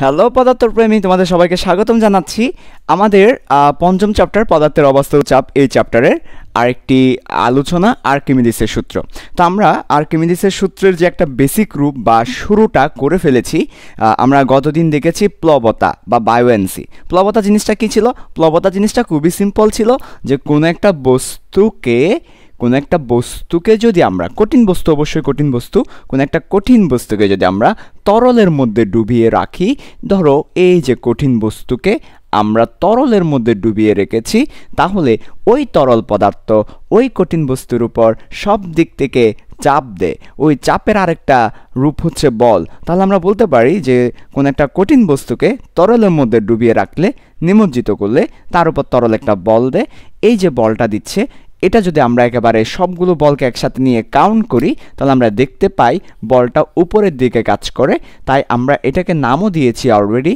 Hello পদার্থপ্রেমী তোমাদের সবাইকে স্বাগতম জানাচ্ছি আমাদের পঞ্চম চ্যাপ্টার পদার্থের অবাস্তব চাপ এই চ্যাপ্টারের আরেকটি আলোচনা আর্কিমিডিসের সূত্র তো আমরা আর্কিমিডিসের সূত্রের যে একটা বেসিক রূপ বা শুরুটা করে ফেলেছি আমরা গতদিন দেখেছি প্লবতা বা বায়োএনসি প্লবতা জিনিসটা কী ছিল প্লবতা জিনিসটা খুবই সিম্পল ছিল যে কোনো একটা বস্তুকে কোনো একটা বস্তুকে যদি আমরা কঠিন বস্তু অবশ্যই কঠিন বস্তু কোনো একটা কঠিন বস্তুকে যদি আমরা তরলের মধ্যে ডুবিয়ে রাখি ধরো এই যে কঠিন বস্তুকে আমরা তরলের মধ্যে ডুবিয়ে রেখেছি তাহলে ওই তরল পদার্থ ওই কঠিন বস্তুর উপর সব দিক থেকে চাপ দেয় ওই চাপের আরেকটা রূপ হচ্ছে বল তাহলে আমরা বলতে পারি যে কোন একটা কঠিন বস্তুকে তরলের মধ্যে ডুবিয়ে রাখলে নিমজ্জিত করলে তার উপর তরল একটা বল দেয় এই যে বলটা দিচ্ছে এটা যদি আমরা একেবারে সবগুলো বলকে একসাথে নিয়ে কাউন্ট করি তাহলে আমরা দেখতে পাই বলটা উপরের দিকে কাজ করে তাই আমরা এটাকে নামও দিয়েছি অলরেডি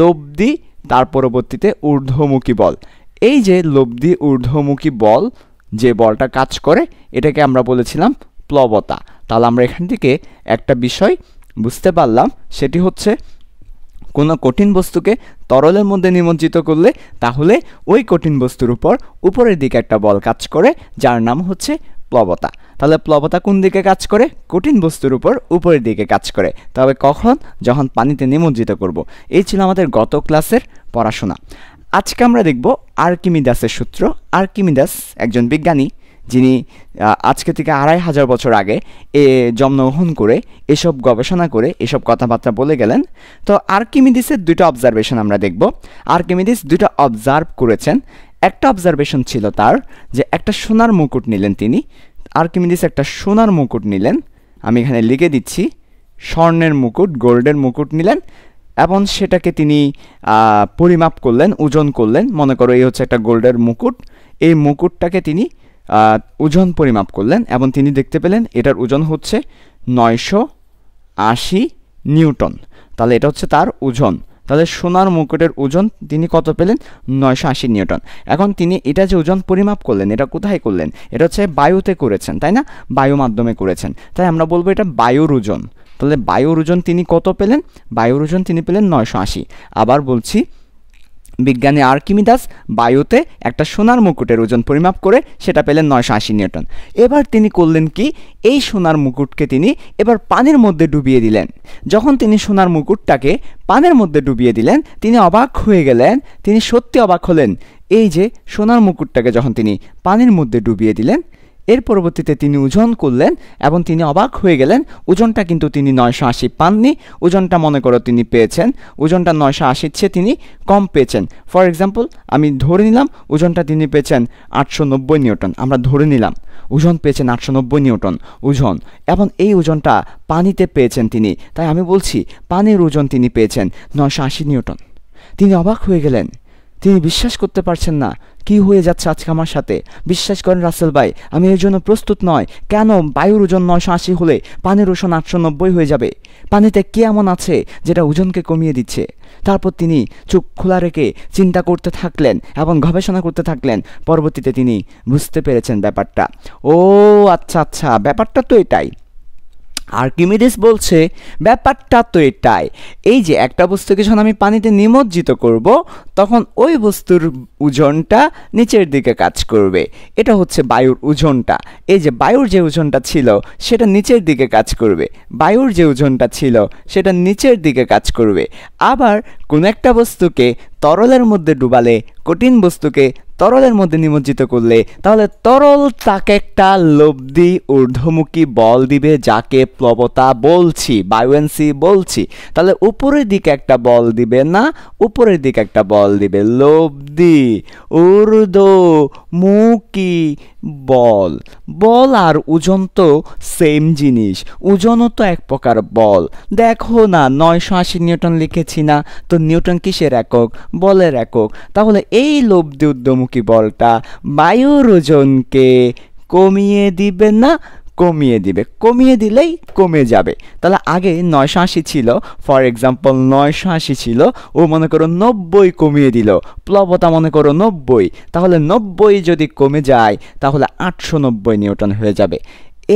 লব্ধি তার পরবর্তীতে ঊর্ধ্বমুখী বল এই যে লব্ধি ঊর্ধ্বমুখী বল যে বলটা কাজ করে এটাকে আমরা বলেছিলাম প্লবতা তাহলে আমরা এখান থেকে একটা বিষয় বুঝতে পারলাম সেটি হচ্ছে কোনো কঠিন বস্তুকে তরলের মধ্যে নিমজ্জিত করলে তাহলে ওই কঠিন বস্তুর উপর উপরের দিকে একটা বল কাজ করে যার নাম হচ্ছে প্লবতা তাহলে প্লবতা কোন দিকে কাজ করে কঠিন বস্তুর উপর উপরের দিকে কাজ করে তবে কখন যখন পানিতে নিমজ্জিত করব। এই ছিল আমাদের গত ক্লাসের পড়াশোনা আজকে আমরা দেখব আর্কিমিদাসের সূত্র আর্কিমিদাস একজন বিজ্ঞানী যিনি আজকে থেকে আড়াই হাজার বছর আগে এ জন্মগ্রহণ করে এসব গবেষণা করে এসব কথাবার্তা বলে গেলেন তো আর্কিমিডিসের দুটো অবজারভেশন আমরা দেখব আর্কিমিডিস দুটো অবজার্ভ করেছেন একটা অবজারভেশন ছিল তার যে একটা সোনার মুকুট নিলেন তিনি আর্কিমিডিস একটা সোনার মুকুট নিলেন আমি এখানে লিখে দিচ্ছি স্বর্ণের মুকুট গোল্ডের মুকুট নিলেন এবং সেটাকে তিনি পরিমাপ করলেন ওজন করলেন মনে করো এই হচ্ছে একটা গোল্ডের মুকুট এই মুকুটটাকে তিনি ওজন পরিমাপ করলেন এবং তিনি দেখতে পেলেন এটার ওজন হচ্ছে নয়শো আশি নিউটন তাহলে এটা হচ্ছে তার ওজন তাহলে সোনার মুকুটের ওজন তিনি কত পেলেন নয়শো আশি নিউটন এখন তিনি এটা যে ওজন পরিমাপ করলেন এটা কোথায় করলেন এটা হচ্ছে বায়ুতে করেছেন তাই না বায়ু মাধ্যমে করেছেন তাই আমরা বলবো এটা বায়ুর ওজন তাহলে বায়ুর ওজন তিনি কত পেলেন বায়ুর ওজন তিনি পেলেন নয়শো আশি আবার বলছি বিজ্ঞানী আর্কিমিদাস বায়ুতে একটা সোনার মুকুটের ওজন পরিমাপ করে সেটা পেলেন নয়শো আশি নিউটন এবার তিনি করলেন কি এই সোনার মুকুটকে তিনি এবার পানির মধ্যে ডুবিয়ে দিলেন যখন তিনি সোনার মুকুটটাকে পানের মধ্যে ডুবিয়ে দিলেন তিনি অবাক হয়ে গেলেন তিনি সত্যি অবাক হলেন এই যে সোনার মুকুটটাকে যখন তিনি পানির মধ্যে ডুবিয়ে দিলেন এর পরবর্তীতে তিনি ওজন করলেন এবং তিনি অবাক হয়ে গেলেন ওজনটা কিন্তু তিনি নয়শো আশি পাননি ওজনটা মনে করো তিনি পেয়েছেন ওজনটা নয়শো আশির চেয়ে তিনি কম পেয়েছেন ফর এক্সাম্পল আমি ধরে নিলাম ওজনটা তিনি পেয়েছেন আটশো নব্বই নিউটন আমরা ধরে নিলাম ওজন পেয়েছেন আটশো নব্বই নিউটন ওজন এবং এই ওজনটা পানিতে পেয়েছেন তিনি তাই আমি বলছি পানির ওজন তিনি পেয়েছেন নয়শো আশি নিউটন তিনি অবাক হয়ে গেলেন তিনি বিশ্বাস করতে পারছেন না কি হয়ে যাচ্ছে আজকে আমার সাথে বিশ্বাস করেন রাসেল ভাই আমি এর জন্য প্রস্তুত নয় কেন বায়ুর ওজন নয়শো আশি হলে পানির ওজন আটশো নব্বই হয়ে যাবে পানিতে কে এমন আছে যেটা ওজনকে কমিয়ে দিচ্ছে তারপর তিনি চোখ খোলা রেখে চিন্তা করতে থাকলেন এবং গবেষণা করতে থাকলেন পরবর্তীতে তিনি বুঝতে পেরেছেন ব্যাপারটা ও আচ্ছা আচ্ছা ব্যাপারটা তো এটাই আর্কিমিডিস বলছে ব্যাপারটা তো এটাই এই যে একটা বস্তুকে যখন আমি পানিতে নিমজ্জিত করব তখন ওই বস্তুর ওজনটা নিচের দিকে কাজ করবে এটা হচ্ছে বায়ুর ওজনটা এই যে বায়ুর যে ওজনটা ছিল সেটা নিচের দিকে কাজ করবে বায়ুর যে ওজনটা ছিল সেটা নিচের দিকে কাজ করবে আবার কোনো একটা বস্তুকে তরলের মধ্যে ডুবালে কঠিন বস্তুকে তরলের মধ্যে নিমজ্জিত করলে তাহলে তরল তাকে একটা লব্ধি ঊর্ধ্বমুখী বল দিবে যাকে প্লবতা বলছি বায়ুয়েন্সি বলছি তাহলে উপরের দিকে একটা বল দিবে না উপরের দিকে একটা বল দিবে লব্ধি ঊর্ধ্বমুখী বল বল আর ওজন তো সেম জিনিস ওজনও তো এক প্রকার বল দেখো না নয়শো আশি নিউটন লিখেছি না তো নিউটন কিসের একক বলের একক তাহলে এই লব্ধি উদ্যমুখী বলটা বায়ুর ওজনকে কমিয়ে দিবে না কমিয়ে দিবে কমিয়ে দিলেই কমে যাবে তাহলে আগে নয়শো আশি ছিল ফর এক্সাম্পল নয়শো আশি ছিল ও মনে করো নব্বই কমিয়ে দিল প্লবতা মনে করো নব্বই তাহলে নব্বই যদি কমে যায় তাহলে আটশো নব্বই নিউটন হয়ে যাবে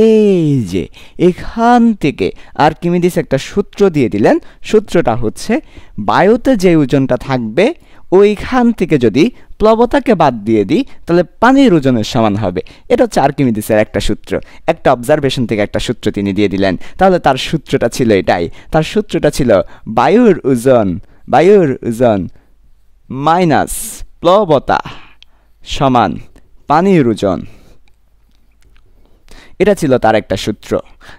এই যে এখান থেকে আর কিমিদিস একটা সূত্র দিয়ে দিলেন সূত্রটা হচ্ছে বায়ুতে যে ওজনটা থাকবে ওইখান থেকে যদি প্লবতাকে বাদ দিয়ে দিই তাহলে পানির ওজনের সমান হবে এটা হচ্ছে আর্কিমিডিসের একটা সূত্র একটা অবজারভেশন থেকে একটা সূত্র তিনি দিয়ে দিলেন তাহলে তার সূত্রটা ছিল এটাই তার সূত্রটা ছিল বায়ুর ওজন বায়ুর ওজন মাইনাস প্লবতা সমান পানির ওজন এটা ছিল তার একটা সূত্র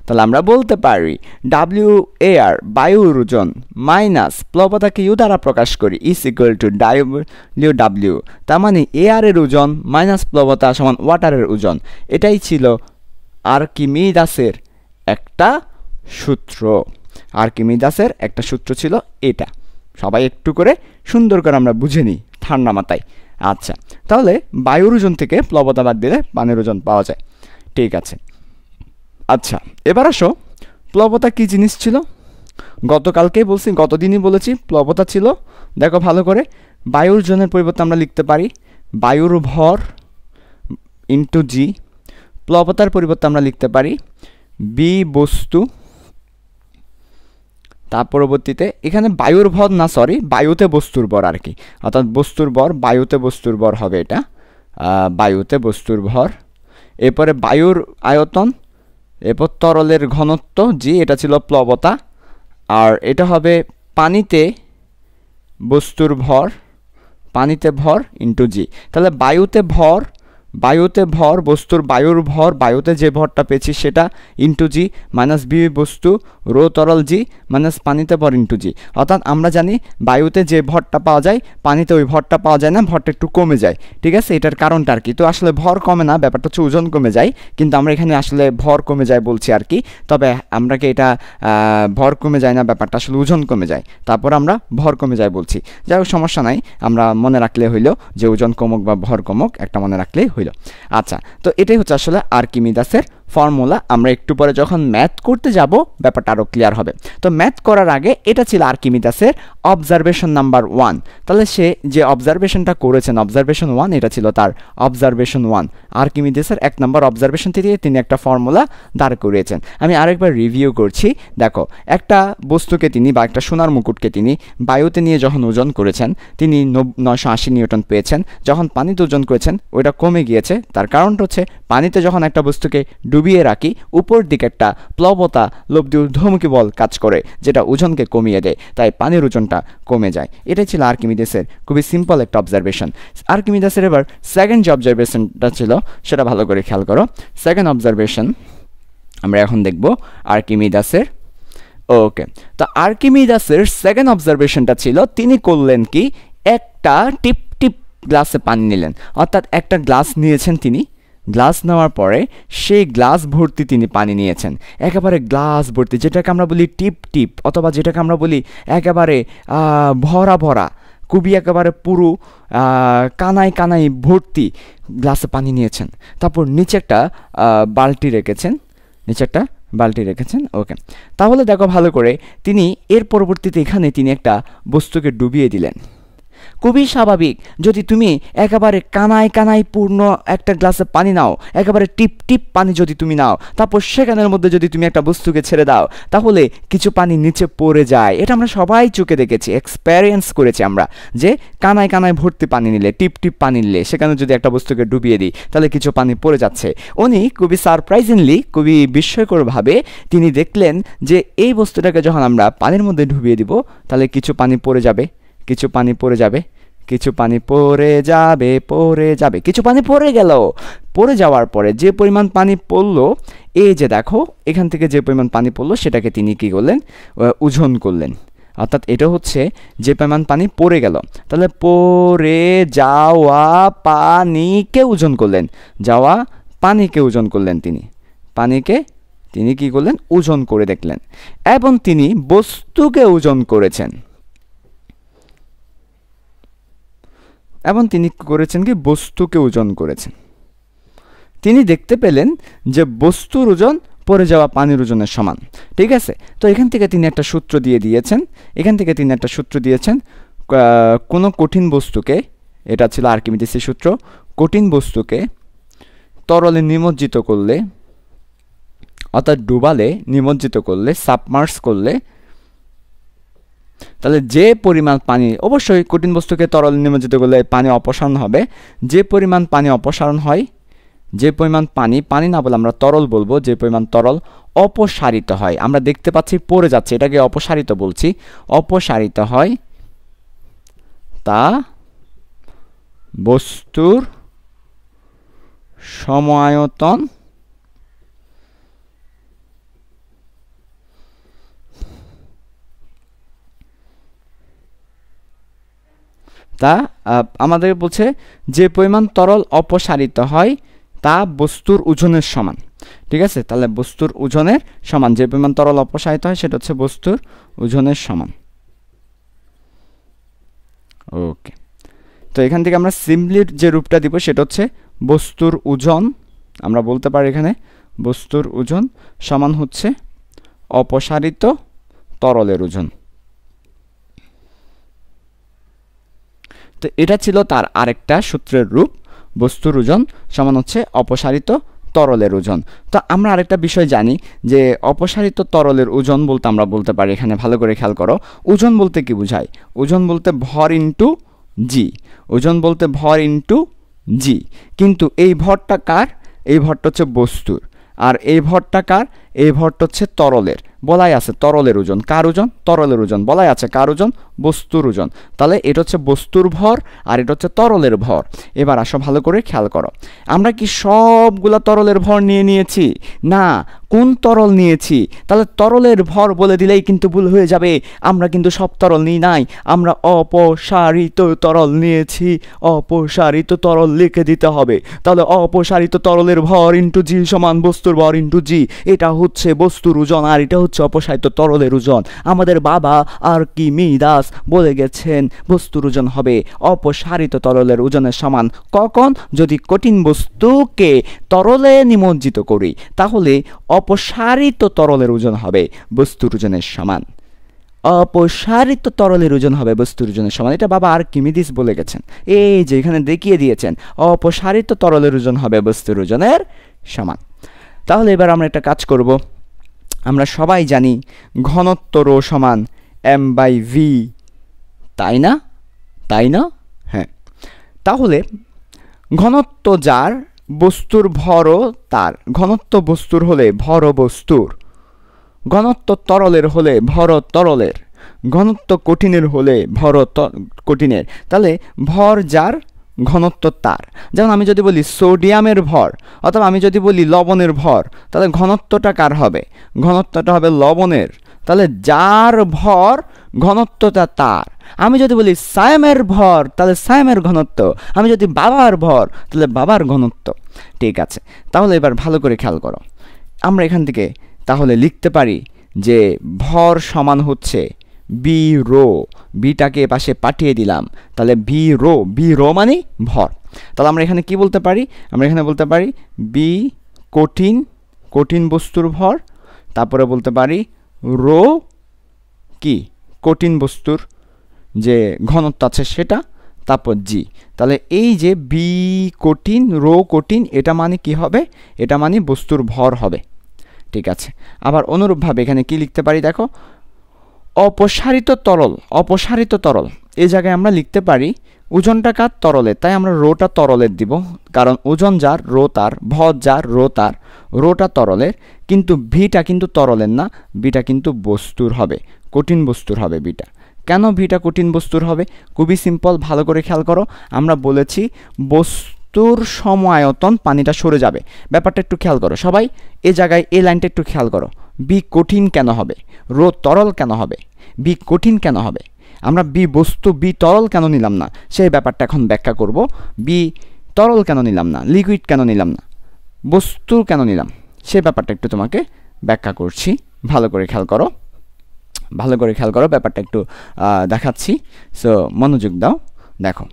তাহলে আমরা বলতে পারি ডাব্লিউ এ আর বায়ুর ওজন মাইনাস প্লবতাকে ইউ দ্বারা প্রকাশ করি is equal to W W তার মানে এ আর এর ওজন মাইনাস প্লবতা সমান ওয়াটারের ওজন এটাই ছিল দাসের একটা সূত্র দাসের একটা সূত্র ছিল এটা সবাই একটু করে সুন্দর করে আমরা বুঝে নিই ঠান্ডা মাথায় আচ্ছা তাহলে বায়ুর ওজন থেকে প্লবতা বাদ দিলে পানির ওজন পাওয়া যায় ঠিক আছে আচ্ছা এবার আসো প্লবতা কি জিনিস ছিল গতকালকেই বলছি গতদিনই বলেছি প্লবতা ছিল দেখো ভালো করে বায়ুর জনের পরিবর্তে আমরা লিখতে পারি বায়ুর ভর ইন্টু জি প্লবতার পরিবর্তে আমরা লিখতে পারি বি বস্তু তার পরবর্তীতে এখানে বায়ুর ভর না সরি বায়ুতে বস্তুর বর আর কি অর্থাৎ বস্তুর বর বায়ুতে বস্তুর বর হবে এটা বায়ুতে বস্তুর ভর এরপরে বায়ুর আয়তন এরপর তরলের ঘনত্ব জি এটা ছিল প্লবতা আর এটা হবে পানিতে বস্তুর ভর পানিতে ভর ইন্টু জি তাহলে বায়ুতে ভর বায়ুতে ভর বস্তুর বায়ুর ভর বায়ুতে যে ভরটা পেয়েছি সেটা ইন্টু জি মাইনাস বি বস্তু রো তরল জি মাইনাস পানিতে ভর ইন্টু জি অর্থাৎ আমরা জানি বায়ুতে যে ভরটা পাওয়া যায় পানিতে ওই ভরটা পাওয়া যায় না ভরটা একটু কমে যায় ঠিক আছে এটার কারণটা আর কি তো আসলে ভর কমে না ব্যাপারটা হচ্ছে ওজন কমে যায় কিন্তু আমরা এখানে আসলে ভর কমে যায় বলছি আর কি তবে আমরাকে এটা ভর কমে যায় না ব্যাপারটা আসলে ওজন কমে যায় তারপর আমরা ভর কমে যায় বলছি যাই হোক সমস্যা নাই আমরা মনে রাখলে হইলেও যে ওজন কমক বা ভর কমক একটা মনে রাখলেই হইল হইল আচ্ছা তো এটাই হচ্ছে আসলে আর্কিমিদাসের ফর্মুলা আমরা একটু পরে যখন ম্যাথ করতে যাব ব্যাপারটা আরও ক্লিয়ার হবে তো ম্যাথ করার আগে এটা ছিল আর্কিমিদাসের অবজারভেশন নাম্বার ওয়ান তাহলে সে যে অবজারভেশনটা করেছেন অবজারভেশন ওয়ান এটা ছিল তার অবজারভেশন ওয়ান আর্কিমিদেসের এক নম্বর অবজারভেশন থেকে তিনি একটা ফর্মুলা দাঁড় করিয়েছেন আমি আরেকবার রিভিউ করছি দেখো একটা বস্তুকে তিনি বা একটা সোনার মুকুটকে তিনি বায়ুতে নিয়ে যখন ওজন করেছেন তিনি নয়শো আশি নিউটন পেয়েছেন যখন পানিতে ওজন করেছেন ওইটা কমে গিয়েছে তার কারণটা হচ্ছে পানিতে যখন একটা বস্তুকে ডুব ডুবিয়ে রাখি উপর দিকে একটা প্লবতা লব্ধি ঊর্ধ্বমুখী বল কাজ করে যেটা ওজনকে কমিয়ে দেয় তাই পানির ওজনটা কমে যায় এটাই ছিল আর্কিমিডিসের খুবই সিম্পল একটা অবজারভেশন আর্কিমিদাসের এবার সেকেন্ড যে অবজারভেশনটা ছিল সেটা ভালো করে খেয়াল করো সেকেন্ড অবজারভেশন আমরা এখন দেখব আর্কিমিডাসের ওকে তো আর্কিমিডাসের সেকেন্ড অবজারভেশনটা ছিল তিনি করলেন কি একটা টিপ টিপ গ্লাসে পানি নিলেন অর্থাৎ একটা গ্লাস নিয়েছেন তিনি গ্লাস নেওয়ার পরে সেই গ্লাস ভর্তি তিনি পানি নিয়েছেন একেবারে গ্লাস ভর্তি যেটাকে আমরা বলি টিপ টিপ অথবা যেটাকে আমরা বলি একেবারে ভরা ভরা কুবি একেবারে পুরো কানায় কানায় ভর্তি গ্লাসে পানি নিয়েছেন তারপর নিচে একটা বালতি রেখেছেন নিচে একটা বালতি রেখেছেন ওকে তাহলে দেখো ভালো করে তিনি এর পরবর্তীতে এখানে তিনি একটা বস্তুকে ডুবিয়ে দিলেন খুবই স্বাভাবিক যদি তুমি একেবারে কানায় কানায় পূর্ণ একটা গ্লাসে পানি নাও একেবারে টিপ টিপ পানি যদি তুমি নাও তারপর সেখানের মধ্যে যদি তুমি একটা বস্তুকে ছেড়ে দাও তাহলে কিছু পানি নিচে পড়ে যায় এটা আমরা সবাই চোখে দেখেছি এক্সপেরিয়েন্স করেছি আমরা যে কানায় কানায় ভর্তি পানি নিলে টিপ টিপ পানি নিলে সেখানে যদি একটা বস্তুকে ডুবিয়ে দিই তাহলে কিছু পানি পড়ে যাচ্ছে উনি খুবই সারপ্রাইজিংলি খুবই বিস্ময়করভাবে তিনি দেখলেন যে এই বস্তুটাকে যখন আমরা পানির মধ্যে ডুবিয়ে দিব তাহলে কিছু পানি পড়ে যাবে কিছু পানি পড়ে যাবে কিছু পানি পড়ে যাবে পড়ে যাবে কিছু পানি পড়ে গেল পড়ে যাওয়ার পরে যে পরিমাণ পানি পড়লো এই যে দেখো এখান থেকে যে পরিমাণ পানি পড়লো সেটাকে তিনি কী করলেন ওজন করলেন অর্থাৎ এটা হচ্ছে যে পরিমাণ পানি পড়ে গেল তাহলে পড়ে যাওয়া পানিকে ওজন করলেন যাওয়া পানিকে ওজন করলেন তিনি পানিকে তিনি কি করলেন ওজন করে দেখলেন এবং তিনি বস্তুকে ওজন করেছেন এবং তিনি করেছেন কি বস্তুকে ওজন করেছেন তিনি দেখতে পেলেন যে বস্তুর ওজন পরে যাওয়া পানির ওজনের সমান ঠিক আছে তো এখান থেকে তিনি একটা সূত্র দিয়ে দিয়েছেন এখান থেকে তিনি একটা সূত্র দিয়েছেন কোনো কঠিন বস্তুকে এটা ছিল আর্কিমিডিসের সূত্র কঠিন বস্তুকে তরলে নিমজ্জিত করলে অর্থাৎ ডুবালে নিমজ্জিত করলে সাবমার্স করলে তাহলে যে পরিমাণ পানি অবশ্যই কঠিন বস্তুকে তরল নিমজ্জিত করলে পানি অপসারণ হবে যে পরিমাণ পানি অপসারণ হয় যে পরিমাণ পানি পানি না বলে আমরা তরল বলবো যে পরিমাণ তরল অপসারিত হয় আমরা দেখতে পাচ্ছি পড়ে যাচ্ছে এটাকে অপসারিত বলছি অপসারিত হয় তা বস্তুর সমায়তন তা আমাদের বলছে যে পরিমাণ তরল অপসারিত হয় তা বস্তুর ওজনের সমান ঠিক আছে তাহলে বস্তুর ওজনের সমান যে পরিমাণ তরল অপসারিত হয় সেটা হচ্ছে বস্তুর ওজনের সমান ওকে তো এখান থেকে আমরা সিমলির যে রূপটা দিব সেটা হচ্ছে বস্তুর ওজন আমরা বলতে পারি এখানে বস্তুর ওজন সমান হচ্ছে অপসারিত তরলের ওজন তো এটা ছিল তার আরেকটা সূত্রের রূপ বস্তুর ওজন সমান হচ্ছে অপসারিত তরলের ওজন তো আমরা আরেকটা বিষয় জানি যে অপসারিত তরলের ওজন বলতে আমরা বলতে পারি এখানে ভালো করে খেয়াল করো ওজন বলতে কি বোঝায় ওজন বলতে ভর ইন্টু জি ওজন বলতে ভর ইন্টু জি কিন্তু এই ভরটা কার এই ভরটা হচ্ছে বস্তুর আর এই ভরটা কার এই ভরটা হচ্ছে তরলের বলাই আছে তরলের ওজন কার ওজন তরলের ওজন বলাই আছে কার ওজন বস্তুর ওজন তাহলে এটা হচ্ছে বস্তুর ভর আর এটা হচ্ছে তরলের ভর এবার আসো ভালো করে খেয়াল করো আমরা কি সবগুলা তরলের ভর নিয়ে নিয়েছি না কোন তরল নিয়েছি তাহলে তরলের ভর বলে দিলেই কিন্তু ভুল হয়ে যাবে আমরা কিন্তু সব তরল নিই নাই আমরা অপসারিত তরল নিয়েছি অপসারিত তরল লিখে দিতে হবে তাহলে অপসারিত তরলের ভর ইন্টু জি সমান বস্তুর ভর ইন্টু জি এটা হচ্ছে বস্তুর ওজন আর এটা হচ্ছে অপসাহিত তরলের ওজন আমাদের বাবা আর কি মি দাস বলে গেছেন বস্তুর ওজন হবে অপসারিত তরলের ওজনের সমান কখন যদি কঠিন বস্তুকে তরলে নিমজ্জিত করি তাহলে অপসারিত তরলের ওজন হবে বস্তুর ওজনের সমান অপসারিত তরলের ওজন হবে বস্তুর ওজনের সমান এটা বাবা আর কিমিদিস বলে গেছেন এই যে এখানে দেখিয়ে দিয়েছেন অপসারিত তরলের ওজন হবে বস্তুর ওজনের সমান তাহলে এবার আমরা একটা কাজ করব আমরা সবাই জানি ঘনত্ব রো সমান এম বাই ভি তাই না তাই না হ্যাঁ তাহলে ঘনত্ব যার বস্তুর ভরও তার ঘনত্ব বস্তুর হলে ভর বস্তুর ঘনত্ব তরলের হলে ভর তরলের ঘনত্ব কঠিনের হলে ভর কঠিনের তাহলে ভর যার ঘনত্ব তার যেমন আমি যদি বলি সোডিয়ামের ভর অথবা আমি যদি বলি লবণের ভর তাহলে ঘনত্বটা কার হবে ঘনত্বটা হবে লবণের তাহলে যার ভর ঘনত্বটা তার আমি যদি বলি সায়েমের ভর তাহলে সায়েমের ঘনত্ব আমি যদি বাবার ভর তাহলে বাবার ঘনত্ব ঠিক আছে তাহলে এবার ভালো করে খেয়াল করো আমরা এখান থেকে তাহলে লিখতে পারি যে ভর সমান হচ্ছে বি রো বিটাকে এপাশে পাঠিয়ে দিলাম তাহলে বি রো বি রো মানে ভর তাহলে আমরা এখানে কি বলতে পারি আমরা এখানে বলতে পারি বি কঠিন কঠিন বস্তুর ভর তারপরে বলতে পারি রো কি কঠিন বস্তুর যে ঘনত্ব আছে সেটা তারপর জি তাহলে এই যে বি কঠিন রো কঠিন এটা মানে কি হবে এটা মানে বস্তুর ভর হবে ঠিক আছে আবার অনুরূপভাবে এখানে কি লিখতে পারি দেখো অপসারিত তরল অপসারিত তরল এই জায়গায় আমরা লিখতে পারি ওজনটা কার তরলে তাই আমরা রোটা তরলের দিব কারণ ওজন যার রো তার ভ যার রো তার রোটা তরলের কিন্তু ভিটা কিন্তু তরলের না ভিটা কিন্তু বস্তুর হবে কঠিন বস্তুর হবে ভিটা কেন ভিটা কঠিন বস্তুর হবে খুবই সিম্পল ভালো করে খেয়াল করো আমরা বলেছি বস্তুর সময়তন পানিটা সরে যাবে ব্যাপারটা একটু খেয়াল করো সবাই এ জায়গায় এই লাইনটা একটু খেয়াল করো বি কঠিন কেন হবে রো তরল কেন হবে বি কঠিন কেন হবে আমরা বি বস্তু বি তরল কেন নিলাম না সেই ব্যাপারটা এখন ব্যাখ্যা করব বি তরল কেন নিলাম না লিকুইড কেন নিলাম না বস্তু কেন নিলাম সে ব্যাপারটা একটু তোমাকে ব্যাখ্যা করছি ভালো করে খেয়াল করো ভালো করে খেয়াল করো ব্যাপারটা একটু দেখাচ্ছি সো মনোযোগ দাও দেখো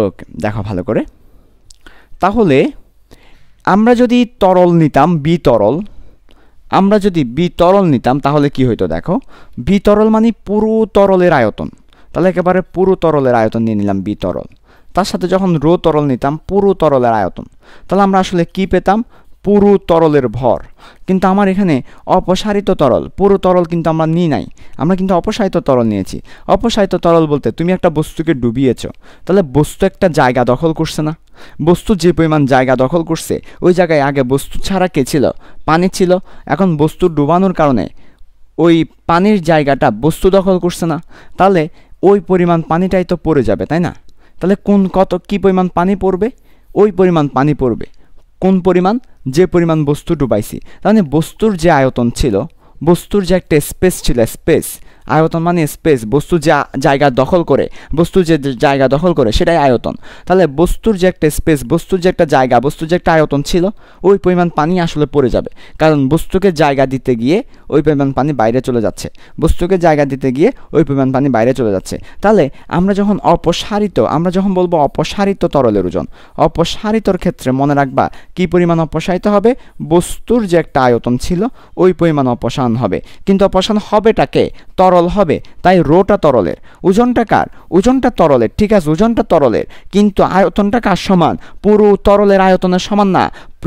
ওকে দেখো ভালো করে তাহলে আমরা যদি তরল নিতাম বি তরল আমরা যদি বি তরল নিতাম তাহলে কি হইতো দেখো বি তরল মানে পুরো তরলের আয়তন তাহলে একেবারে পুরো তরলের আয়তন নিয়ে নিলাম বি তরল তার সাথে যখন রো তরল নিতাম পুরো তরলের আয়তন তাহলে আমরা আসলে কি পেতাম পুরু তরলের ভর কিন্তু আমার এখানে অপসারিত তরল পুরু তরল কিন্তু আমরা নিই নাই আমরা কিন্তু অপসারিত তরল নিয়েছি অপসারিত তরল বলতে তুমি একটা বস্তুকে ডুবিয়েছ তাহলে বস্তু একটা জায়গা দখল করছে না বস্তু যে পরিমাণ জায়গা দখল করছে ওই জায়গায় আগে বস্তু ছাড়া কে ছিল পানি ছিল এখন বস্তু ডুবানোর কারণে ওই পানির জায়গাটা বস্তু দখল করছে না তাহলে ওই পরিমাণ পানিটাই তো পড়ে যাবে তাই না তাহলে কোন কত কী পরিমাণ পানি পড়বে ওই পরিমাণ পানি পড়বে কোন পরিমাণ যে পরিমাণ বস্তু ডুবাইছি তাহলে মানে বস্তুর যে আয়তন ছিল বস্তুর যে একটা স্পেস ছিল স্পেস আয়তন মানে স্পেস বস্তু যা জায়গা দখল করে বস্তু যে জায়গা দখল করে সেটাই আয়তন তাহলে বস্তুর যে একটা স্পেস বস্তুর যে একটা জায়গা বস্তুর যে একটা আয়তন ছিল ওই পরিমাণ পানি আসলে পড়ে যাবে কারণ বস্তুকে জায়গা দিতে গিয়ে ওই পরিমাণ পানি বাইরে চলে যাচ্ছে বস্তুকে জায়গা দিতে গিয়ে ওই পরিমাণ পানি বাইরে চলে যাচ্ছে তাহলে আমরা যখন অপসারিত আমরা যখন বলবো অপসারিত তরলের ওজন অপসারিতর ক্ষেত্রে মনে রাখবা কি পরিমাণ অপসারিত হবে বস্তুর যে একটা আয়তন ছিল ওই পরিমাণ অপসারণ হবে কিন্তু অপসারণ হবেটাকে তরল তরল হবে তাই রোটা তরলের ওজনটা কার ওজনটা তরলের ঠিক আছে ওজনটা তরলের কিন্তু আয়তনটা কার সমান পুরো তরলের আয়তনের সমান না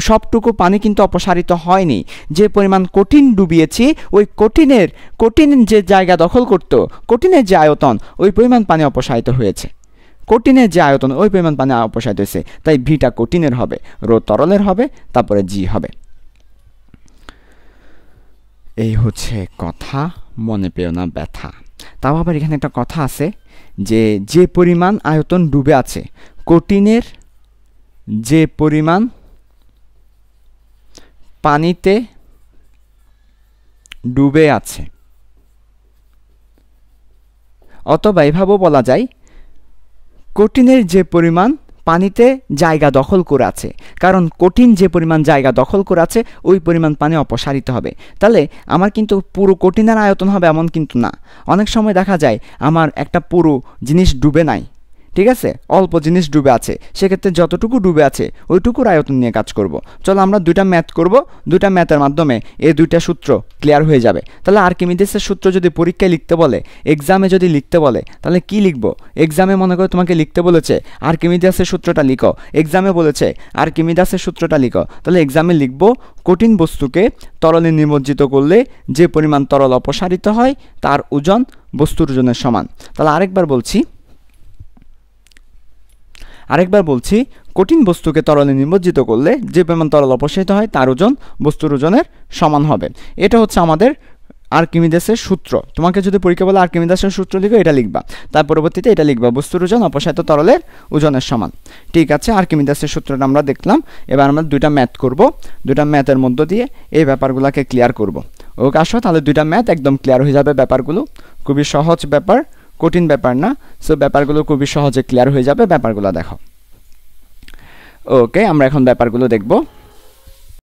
সবটুকু পানি কিন্তু অপসারিত হয়নি যে পরিমাণ কঠিন ডুবিয়েছি ওই কঠিনের কঠিন যে জায়গা দখল করতো কঠিনের যে আয়তন ওই পরিমাণ পানি অপসারিত হয়েছে কঠিনের যে আয়তন ওই পরিমাণ পানি অপসারিত হয়েছে তাই ভিটা কঠিনের হবে রো তরলের হবে তারপরে জি হবে এই হচ্ছে কথা মনে পেও না ব্যথা তাও আবার এখানে একটা কথা আছে যে যে পরিমাণ আয়তন ডুবে আছে কঠিনের যে পরিমাণ পানিতে ডুবে আছে অথবা এভাবেও বলা যায় কঠিনের যে পরিমাণ পানিতে জায়গা দখল করে আছে কারণ কঠিন যে পরিমাণ জায়গা দখল করে আছে ওই পরিমাণ পানি অপসারিত হবে তাহলে আমার কিন্তু পুরো কঠিনের আয়তন হবে এমন কিন্তু না অনেক সময় দেখা যায় আমার একটা পুরো জিনিস ডুবে নাই ঠিক আছে অল্প জিনিস ডুবে আছে সেক্ষেত্রে যতটুকু ডুবে আছে ওইটুকুর আয়তন নিয়ে কাজ করব। চলো আমরা দুইটা ম্যাথ করব দুইটা ম্যাথের মাধ্যমে এই দুইটা সূত্র ক্লিয়ার হয়ে যাবে তাহলে আর্কিমিডিসের সূত্র যদি পরীক্ষায় লিখতে বলে এক্সামে যদি লিখতে বলে তাহলে কি লিখবো এক্সামে মনে করে তোমাকে লিখতে বলেছে আর্কিমিডিয়াসের সূত্রটা লিখো এক্সামে বলেছে আর্কিমিডাসের সূত্রটা লিখো তাহলে এক্সামে লিখবো কঠিন বস্তুকে তরলে নিমজ্জিত করলে যে পরিমাণ তরল অপসারিত হয় তার ওজন বস্তুর ওজনের সমান তাহলে আরেকবার বলছি আরেকবার বলছি কঠিন বস্তুকে তরলে নিমজ্জিত করলে যে পরিমাণ তরল অপসারিত হয় তার ওজন বস্তুর ওজনের সমান হবে এটা হচ্ছে আমাদের আর্কিমিদাসের সূত্র তোমাকে যদি পরীক্ষা বলে আর্কিমিদাসের সূত্র লিখো এটা লিখবা তার পরবর্তীতে এটা লিখবা বস্তুর ওজন অপসারিত তরলের ওজনের সমান ঠিক আছে আর্কিমিদাসের সূত্রটা আমরা দেখলাম এবার আমরা দুইটা ম্যাথ করব দুইটা ম্যাথের মধ্য দিয়ে এই ব্যাপারগুলোকে ক্লিয়ার করব ওকে আসো তাহলে দুইটা ম্যাথ একদম ক্লিয়ার হয়ে যাবে ব্যাপারগুলো খুবই সহজ ব্যাপার কঠিন ব্যাপার না সো ব্যাপারগুলো খুবই সহজে ক্লিয়ার হয়ে যাবে ব্যাপারগুলো দেখো ওকে আমরা এখন ব্যাপারগুলো দেখবো